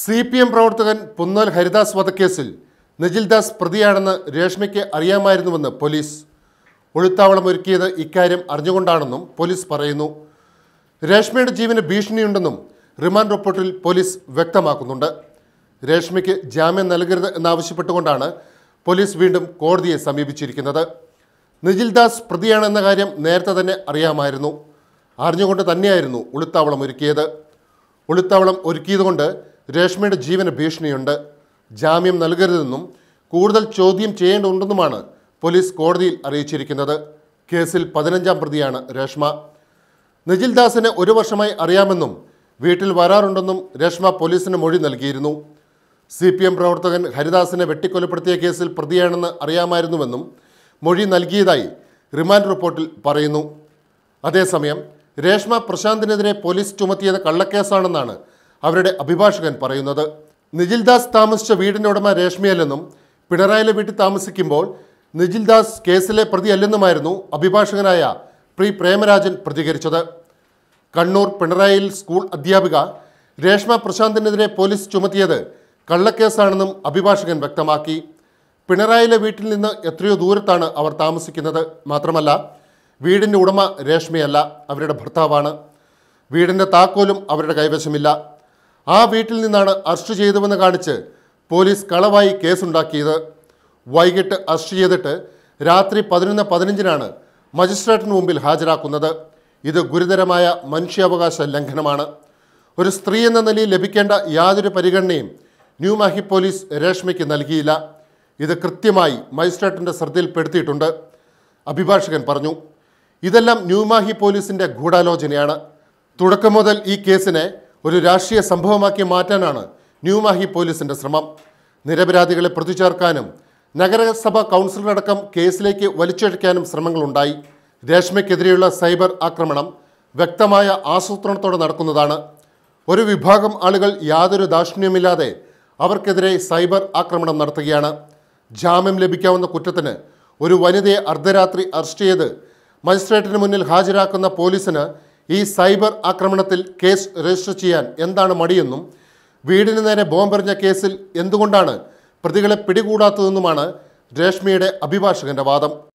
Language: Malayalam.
സി പി എം പ്രവർത്തകൻ പുന്നോൽ ഹരിദാസ് വധക്കേസിൽ നിജിൽദാസ് പ്രതിയാണെന്ന് രേഷ്മയ്ക്ക് അറിയാമായിരുന്നുവെന്ന് പോലീസ് ഒളിത്താവളം ഒരുക്കിയത് ഇക്കാര്യം അറിഞ്ഞുകൊണ്ടാണെന്നും പോലീസ് പറയുന്നു രേഷ്മയുടെ ജീവന് ഭീഷണിയുണ്ടെന്നും റിമാൻഡ് റിപ്പോർട്ടിൽ പോലീസ് വ്യക്തമാക്കുന്നുണ്ട് രേഷ്മയ്ക്ക് ജാമ്യം നൽകരുത് എന്നാവശ്യപ്പെട്ടുകൊണ്ടാണ് പോലീസ് വീണ്ടും കോടതിയെ സമീപിച്ചിരിക്കുന്നത് നിജിൽദാസ് പ്രതിയാണെന്ന കാര്യം നേരത്തെ തന്നെ അറിയാമായിരുന്നു അറിഞ്ഞുകൊണ്ട് തന്നെയായിരുന്നു ഒളിത്താവളം ഒരുക്കിയത് ഒളിത്താവളം ഒരുക്കിയതുകൊണ്ട് രേഷ്മയുടെ ജീവന് ഭീഷണിയുണ്ട് ജാമ്യം നൽകരുതെന്നും കൂടുതൽ ചോദ്യം ചെയ്യേണ്ടതുണ്ടെന്നുമാണ് പോലീസ് കോടതിയിൽ അറിയിച്ചിരിക്കുന്നത് കേസിൽ പതിനഞ്ചാം പ്രതിയാണ് രേഷ്മ ദാസിനെ ഒരു വർഷമായി അറിയാമെന്നും വീട്ടിൽ വരാറുണ്ടെന്നും രേഷ്മ പോലീസിന് മൊഴി നൽകിയിരുന്നു സി പി എം പ്രവർത്തകൻ ഹരിദാസിനെ വെട്ടിക്കൊലപ്പെടുത്തിയ കേസിൽ പ്രതിയാണെന്ന് അറിയാമായിരുന്നുവെന്നും മൊഴി നൽകിയതായി റിമാൻഡ് റിപ്പോർട്ടിൽ പറയുന്നു അതേസമയം രേഷ്മ പ്രശാന്തിനെതിരെ പോലീസ് ചുമത്തിയത് കള്ളക്കേസാണെന്നാണ് അവരുടെ അഭിഭാഷകൻ പറയുന്നത് നിജിൽദാസ് താമസിച്ച വീടിനുടമ രേഷ്മയല്ലെന്നും രേഷ്മിയല്ലെന്നും പിണറായിലെ വീട്ടിൽ താമസിക്കുമ്പോൾ നിജിൽദാസ് കേസിലെ പ്രതിയല്ലെന്നുമായിരുന്നു അഭിഭാഷകനായ പ്രി പ്രേമരാജൻ പ്രതികരിച്ചത് കണ്ണൂർ പിണറായിൽ സ്കൂൾ അധ്യാപിക രേഷ്മ പ്രശാന്തിനെതിരെ പോലീസ് ചുമത്തിയത് കള്ളക്കേസാണെന്നും അഭിഭാഷകൻ വ്യക്തമാക്കി പിണറായിലെ വീട്ടിൽ നിന്ന് എത്രയോ ദൂരത്താണ് അവർ താമസിക്കുന്നത് മാത്രമല്ല വീടിൻ്റെ ഉടമ രേഷ്മയല്ല അവരുടെ ഭർത്താവാണ് വീടിൻ്റെ താക്കോലും അവരുടെ കൈവശമില്ല ആ വീട്ടിൽ നിന്നാണ് അറസ്റ്റ് ചെയ്തുവെന്ന് കാണിച്ച് പോലീസ് കളവായി കേസുണ്ടാക്കിയത് വൈകിട്ട് അറസ്റ്റ് ചെയ്തിട്ട് രാത്രി പതിനൊന്ന് പതിനഞ്ചിനാണ് മജിസ്ട്രേറ്റിന് മുമ്പിൽ ഹാജരാക്കുന്നത് ഇത് ഗുരുതരമായ മനുഷ്യാവകാശ ലംഘനമാണ് ഒരു സ്ത്രീ എന്ന നിലയിൽ ലഭിക്കേണ്ട യാതൊരു പരിഗണനയും ന്യൂമാഹി പോലീസ് രേഷ്മയ്ക്ക് നൽകിയില്ല ഇത് കൃത്യമായി മജിസ്ട്രേറ്റിൻ്റെ ശ്രദ്ധയിൽപ്പെടുത്തിയിട്ടുണ്ട് അഭിഭാഷകൻ പറഞ്ഞു ഇതെല്ലാം ന്യൂമാഹി പോലീസിൻ്റെ ഗൂഢാലോചനയാണ് തുടക്കം മുതൽ ഈ കേസിനെ ഒരു രാഷ്ട്രീയ സംഭവമാക്കി മാറ്റാനാണ് ന്യൂമാഹി പോലീസിന്റെ ശ്രമം നിരപരാധികളെ പ്രതിചേർക്കാനും നഗരസഭ കൗൺസിലറടക്കം കേസിലേക്ക് വലിച്ചിഴയ്ക്കാനും ശ്രമങ്ങളുണ്ടായി രേഷ്മയ്ക്കെതിരെയുള്ള സൈബർ ആക്രമണം വ്യക്തമായ ആസൂത്രണത്തോടെ നടക്കുന്നതാണ് ഒരു വിഭാഗം ആളുകൾ യാതൊരു ദാക്ഷിണ്യമില്ലാതെ അവർക്കെതിരെ സൈബർ ആക്രമണം നടത്തുകയാണ് ജാമ്യം ലഭിക്കാവുന്ന കുറ്റത്തിന് ഒരു വനിതയെ അർദ്ധരാത്രി അറസ്റ്റ് ചെയ്ത് മജിസ്ട്രേറ്റിന് മുന്നിൽ ഹാജരാക്കുന്ന പോലീസിന് ഈ സൈബർ ആക്രമണത്തിൽ കേസ് രജിസ്റ്റർ ചെയ്യാൻ എന്താണ് മടിയെന്നും വീടിന് നേരെ ബോംബെറിഞ്ഞ കേസിൽ എന്തുകൊണ്ടാണ് പ്രതികളെ പിടികൂടാത്തതെന്നുമാണ് രേഷ്മയുടെ അഭിഭാഷകന്റെ വാദം